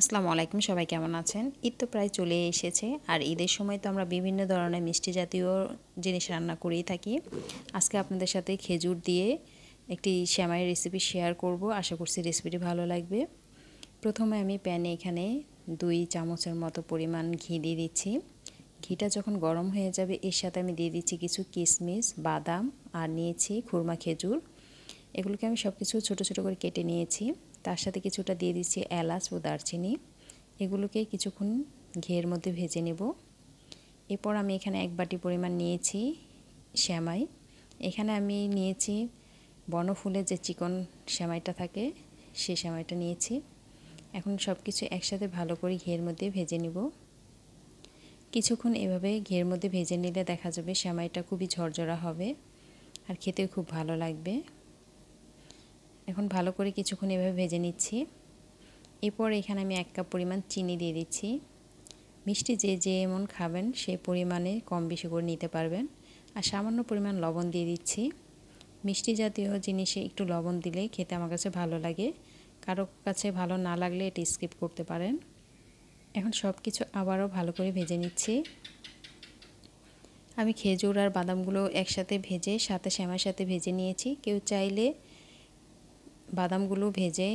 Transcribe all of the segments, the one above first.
আসসালামু আলাইকুম সবাই কেমন আছেন ঈদ তো প্রায় চলে এসেছে আর ঈদের সময় তো আমরা বিভিন্ন ধরনের মিষ্টি জাতীয় জিনিস রান্না করেই থাকি আজকে আপনাদের সাথে খেজুর দিয়ে একটি শ্যামাই রেসিপি শেয়ার করব আশা করছি রেসিপিটি ভালো লাগবে প্রথমে আমি প্যানে এখানে দুই চামচের মতো পরিমাণ ঘি দিয়ে দিচ্ছি ঘিটা যখন গরম হয়ে যাবে এর সাথে আমি দিয়ে দিচ্ছি কিছু কিশমিশ বাদাম আর নিয়েছি খুরমা খেজুর এগুলোকে আমি সব কিছু ছোটো ছোটো করে কেটে নিয়েছি তার সাথে কিছুটা দিয়ে দিচ্ছি এলাচ ও দারচিনি এগুলোকে কিছুক্ষণ ঘের মধ্যে ভেজে নেব এরপর আমি এখানে এক বাটি পরিমাণ নিয়েছি শ্যামাই এখানে আমি নিয়েছি বনফুলের যে চিকন শ্যামাইটা থাকে সে শ্যামাইটা নিয়েছি এখন সব কিছু একসাথে ভালো করে ঘের মধ্যে ভেজে নেব কিছুক্ষণ এভাবে ঘের মধ্যে ভেজে নিলে দেখা যাবে শ্যামাইটা খুবই ঝরঝরা হবে আর খেতে খুব ভালো লাগবে এখন ভালো করে কিছুক্ষণ এভাবে ভেজে নিচ্ছি এরপর এখানে আমি এক কাপ পরিমাণ চিনি দিয়ে দিচ্ছি মিষ্টি যে যে এমন খাবেন সে পরিমাণে কম বেশি করে নিতে পারবেন আর সামান্য পরিমাণ লবণ দিয়ে দিচ্ছি মিষ্টি জাতীয় জিনিসে একটু লবণ দিলে খেতে আমার কাছে ভালো লাগে কারো কাছে ভালো না লাগলে এটি স্কিপ করতে পারেন এখন সব কিছু আবারও ভালো করে ভেজে নিচ্ছি আমি খেজুর আর বাদামগুলো একসাথে ভেজে সাথে শ্যামার সাথে ভেজে নিয়েছি কেউ চাইলে বাদামগুলো ভেজে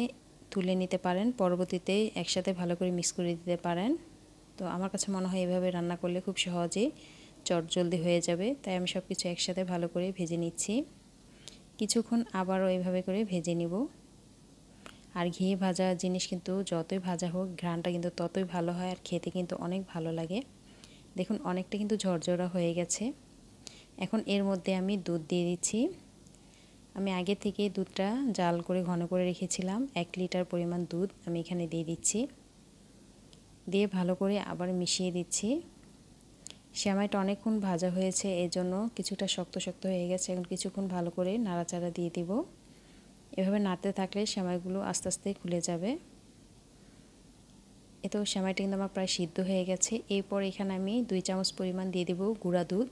তুলে নিতে পারেন পরবর্তীতে একসাথে ভালো করে মিক্স করে দিতে পারেন তো আমার কাছে মনে হয় এভাবে রান্না করলে খুব সহজেই চটজলদি হয়ে যাবে তাই আমি সব কিছু একসাথে ভালো করে ভেজে নিচ্ছি কিছুক্ষণ আবারও এভাবে করে ভেজে নিব আর ঘি ভাজা জিনিস কিন্তু যতই ভাজা হোক ঘ্রানটা কিন্তু ততই ভালো হয় আর খেতে কিন্তু অনেক ভালো লাগে দেখুন অনেকটা কিন্তু ঝরঝরা হয়ে গেছে এখন এর মধ্যে আমি দুধ দিয়ে দিচ্ছি আমি আগে থেকে দুধটা জাল করে ঘন করে রেখেছিলাম এক লিটার পরিমাণ দুধ আমি এখানে দিয়ে দিচ্ছি দিয়ে ভালো করে আবার মিশিয়ে দিচ্ছি শ্যামাইটা অনেকক্ষণ ভাজা হয়েছে এর জন্য কিছুটা শক্ত শক্ত হয়ে গেছে এখন কিছুক্ষণ ভালো করে নাড়াচাড়া দিয়ে দিব এভাবে নাড়তে থাকলে শ্যামাইগুলো আস্তে আস্তে খুলে যাবে এতো শ্যামাইটা কিন্তু আমার প্রায় সিদ্ধ হয়ে গেছে এরপর এখানে আমি দুই চামচ পরিমাণ দিয়ে দেব গুঁড়া দুধ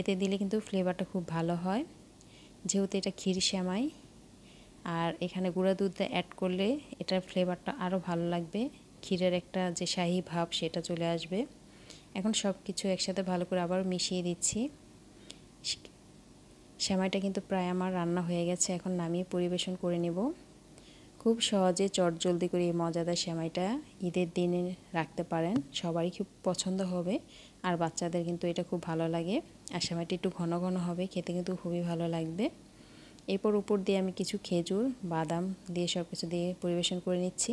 এতে দিলে কিন্তু ফ্লেভারটা খুব ভালো হয় যেহেতু এটা ক্ষীর শ্যামাই আর এখানে গুঁড়া দুধটা অ্যাড করলে এটার ফ্লেভারটা আরও ভালো লাগবে ক্ষীরের একটা যে শাহি ভাব সেটা চলে আসবে এখন সব কিছু একসাথে ভালো করে আবার মিশিয়ে দিচ্ছি শ্যামাইটা কিন্তু প্রায় আমার রান্না হয়ে গেছে এখন নামিয়ে পরিবেশন করে নেব খুব সহজে চটজলদি করে এই মজাদার শ্যামাইটা ঈদের দিনে রাখতে পারেন সবারই খুব পছন্দ হবে আর বাচ্চাদের কিন্তু এটা খুব ভালো লাগে আর সেমাইটি একটু ঘন ঘন হবে খেতে কিন্তু খুবই ভালো লাগবে এরপর উপর দিয়ে আমি কিছু খেজুর বাদাম দিয়ে সব কিছু দিয়ে পরিবেশন করে নিচ্ছি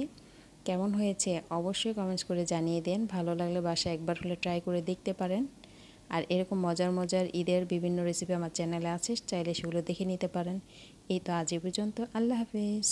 কেমন হয়েছে অবশ্যই কমেন্টস করে জানিয়ে দেন ভালো লাগলে বাসা একবার হলে ট্রাই করে দেখতে পারেন আর এরকম মজার মজার ঈদের বিভিন্ন রেসিপি আমার চ্যানেলে আছে চাইলে সেগুলো দেখে নিতে পারেন এই তো আজ এ পর্যন্ত আল্লাহ হাফিজ